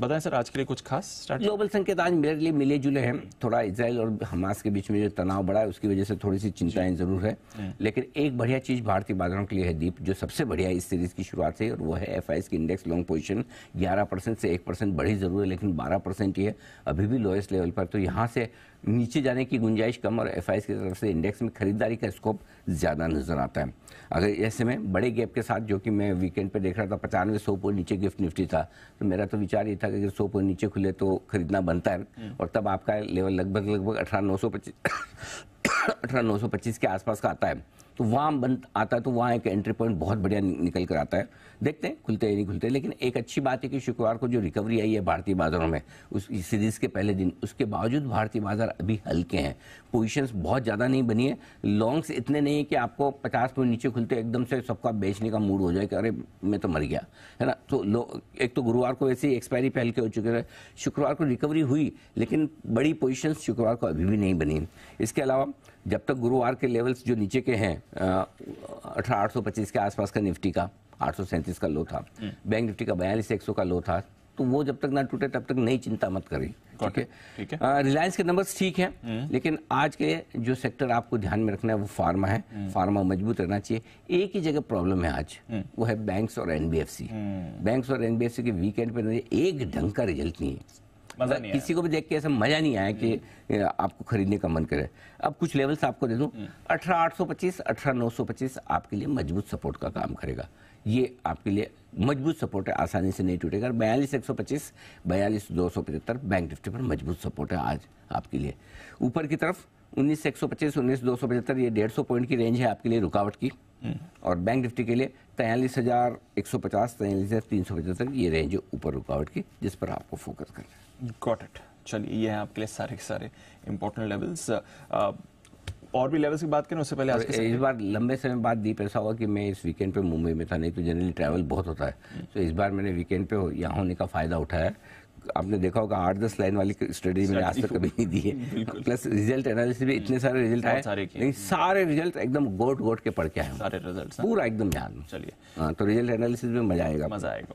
बताएं सर आज के लिए कुछ खास ग्लोबल संकेत आज मेरे लिए मिले जुले हैं थोड़ा इसराइल और हमास के बीच में जो तनाव बढ़ा है उसकी वजह से थोड़ी सी चिंताएं जरूर है लेकिन एक बढ़िया चीज भारतीय बाजारों के लिए है दीप जो सबसे बढ़िया इस सीरीज की शुरुआत है और वो है एफ की इंडेक्स लॉन्ग पोजिशन ग्यारह से एक बढ़ी जरूर है लेकिन बारह परसेंट ही है अभी भी लोएस्ट लेवल पर तो यहाँ से नीचे जाने की गुंजाइश कम और एफ की तरफ से इंडेक्स में खरीदारी का स्कोप ज़्यादा नजर आता है अगर ऐसे में बड़े गैप के साथ जो कि मैं वीकेंड पर देख रहा था पचानवे सौ पर नीचे गिफ्ट निफ्टी था तो मेरा तो विचार ये था कि अगर सौ पॉइंट नीचे खुले तो खरीदना बनता है और तब आपका लेवल लगभग लगभग अठारह नौ सौ पच्चीस अठारह नौ के आसपास का आता है तो वहाँ बन आता है तो वहाँ एक एंट्री पॉइंट बहुत बढ़िया निकल कर आता है देखते हैं खुलते हैं नहीं खुलते लेकिन एक अच्छी बात है कि शुक्रवार को जो रिकवरी आई है भारतीय बाजारों में उस सीरीज के पहले दिन उसके बावजूद भारतीय बाजार अभी हल्के हैं पोजीशंस बहुत ज़्यादा नहीं बनी है लॉन्ग्स इतने नहीं है कि आपको पचास पॉइंट नीचे खुलते एकदम से सबका बेचने का मूड हो जाए कि अरे मैं तो मर गया है ना तो एक तो गुरुवार को ऐसी एक्सपायरी पहल के हो चुके थे शुक्रवार को रिकवरी हुई लेकिन बड़ी पोजिशन शुक्रवार को अभी भी नहीं बनी इसके अलावा जब तक गुरुवार के लेवल्स जो नीचे के हैं अठारह के आसपास का निफ्टी का आठ का लो था हम्म। बैंक निफ्टी का बयालीस एक का लो था तो वो जब तक ना टूटे तब तक नई चिंता मत करें ठीक है रिलायंस के नंबर्स ठीक हैं हम्म। लेकिन आज के जो सेक्टर आपको ध्यान में रखना है वो फार्मा है फार्मा हम्म। मजबूत रहना चाहिए एक ही जगह प्रॉब्लम है आज वो है बैंक्स और एनबीएफसी बैंक्स और एनबीएफसी के वीकेंड पर एक ढंग का रिजल्ट नहीं है मजा मतलब नहीं किसी को भी देख के ऐसा मजा नहीं आया कि हम्म। आपको खरीदने का मन करे अब कुछ लेवल्स आपको दे दूं हम्म। अठारह आठ सौ पच्चीस अठारह नौ सौ पच्चीस आपके लिए मजबूत सपोर्ट का काम करेगा ये आपके लिए मजबूत सपोर्ट है आसानी से नहीं टूटेगा बयालीस एक सौ पच्चीस बयालीस दो सौ पचहत्तर बैंक निफ्टी पर मजबूत सपोर्ट है आज आपके लिए ऊपर की तरफ उन्नीस एक सौ पच्चीस उन्नीस दो सौ पचहत्तर ये डेढ़ सौ पॉइंट की रेंज है आपके लिए रुकावट की हम्म। और बैंक निफ्टी के लिए तैयलीस हज़ार एक सौ पचास तैयलीस हज़ार तीन सौ पचहत्तर ये रेंज ऊपर रुकावट की जिस पर आपको फोकस करना गॉट इट चलिए ये है आपके लिए सारे के सारे इंपॉर्टेंट लेवल्स और भी लेवल्स की बात करें उससे पहले आज इस बार लंबे समय बाद दीप ऐसा हुआ कि मैं इस वीकेंड पे मुंबई में था नहीं तो जनरली ट्रैवल बहुत होता है हम्म। तो इस बार मैंने वीकेंड पे यहाँ होने का फ़ायदा उठाया आपने देखा होगा आठ दस लाइन वाली स्टडी मैंने आज तक कभी नहीं दी है प्लस रिजल्ट एनालिसिस भी इतने सारे रिजल्ट आए लेकिन सारे रिजल्ट एकदम गोट गोट के पढ़ के आए हाँ। पूरा एकदम ध्यान चलिए हाँ, तो रिजल्ट एनालिसिस में मजा आएगा मजा आएगा